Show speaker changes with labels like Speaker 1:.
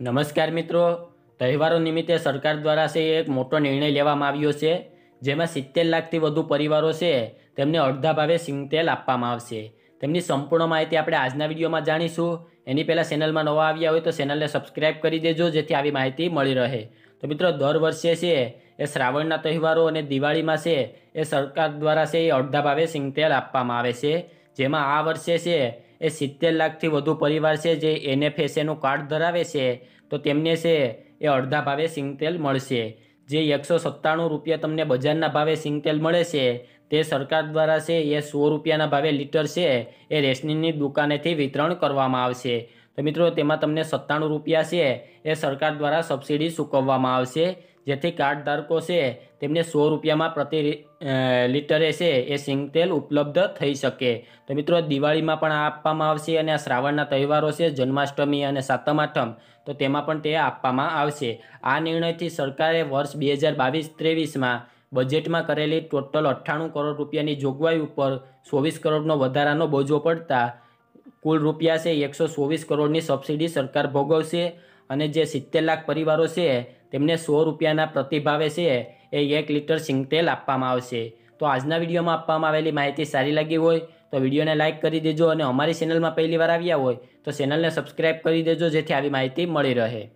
Speaker 1: નમસ્કાર મિત્રો તહેવારો નિમિત્તે સરકાર દ્વારા છે એક મોટો નિર્ણય લેવામાં આવ્યો છે જેમાં સિત્તેર લાખથી વધુ પરિવારો છે તેમને અડધા ભાવે સિંગતેલ આપવામાં આવશે તેમની સંપૂર્ણ માહિતી આપણે આજના વિડીયોમાં જાણીશું એની પહેલાં ચેનલમાં નવા આવ્યા હોય તો ચેનલને સબસ્ક્રાઇબ કરી દેજો જેથી આવી માહિતી મળી રહે તો મિત્રો દર વર્ષે છે એ શ્રાવણના તહેવારો અને દિવાળીમાં છે એ સરકાર દ્વારા છે એ અડધા ભાવે સિંગતેલ આપવામાં આવે છે જેમાં આ વર્ષે છે એ સિત્તેર લાખથી વધુ પરિવાર છે જે એનએફએસએનું કાર્ડ ધરાવે છે તો તેમને છે એ અડધા ભાવે સિંગતેલ મળશે જે એકસો સત્તાણું રૂપિયા તમને બજારના ભાવે સિંગતેલ મળે છે તે સરકાર દ્વારા છે એ સો રૂપિયાના ભાવે લીટર છે એ રેશનની દુકાનેથી વિતરણ કરવામાં આવશે તો મિત્રો તેમાં તમને સત્તાણું રૂપિયા છે એ સરકાર દ્વારા સબસિડી ચૂકવવામાં આવશે જેથી કાર્ડ ધારકો છે તેમને સો રૂપિયામાં પ્રતિ લીટરે છે એ સિંગતેલ ઉપલબ્ધ થઈ શકે તો મિત્રો દિવાળીમાં પણ આપવામાં આવશે અને આ શ્રાવણના તહેવારો છે જન્માષ્ટમી અને સાતમ આઠમ તો તેમાં પણ તે આપવામાં આવશે આ નિર્ણયથી સરકારે વર્ષ બે હજાર બાવીસ ત્રેવીસમાં બજેટમાં કરેલી ટોટલ અઠ્ઠાણું કરોડ રૂપિયાની જોગવાઈ ઉપર ચોવીસ કરોડનો વધારાનો બોજો પડતા કુલ રૂપિયા છે એકસો ચોવીસ કરોડની સબસિડી સરકાર ભોગવશે અને જે સિત્તેર લાખ પરિવારો છે તેમને સો રૂપિયાના પ્રતિભાવે છે એ એક લીટર સિંગતેલ આપવામાં આવશે તો આજના વિડીયોમાં આપવામાં આવેલી માહિતી સારી લાગી હોય તો વિડીયોને લાઇક કરી દેજો અને અમારી ચેનલમાં પહેલી વાર આવ્યા હોય તો ચેનલને સબસ્ક્રાઈબ કરી દેજો જેથી આવી માહિતી મળી રહે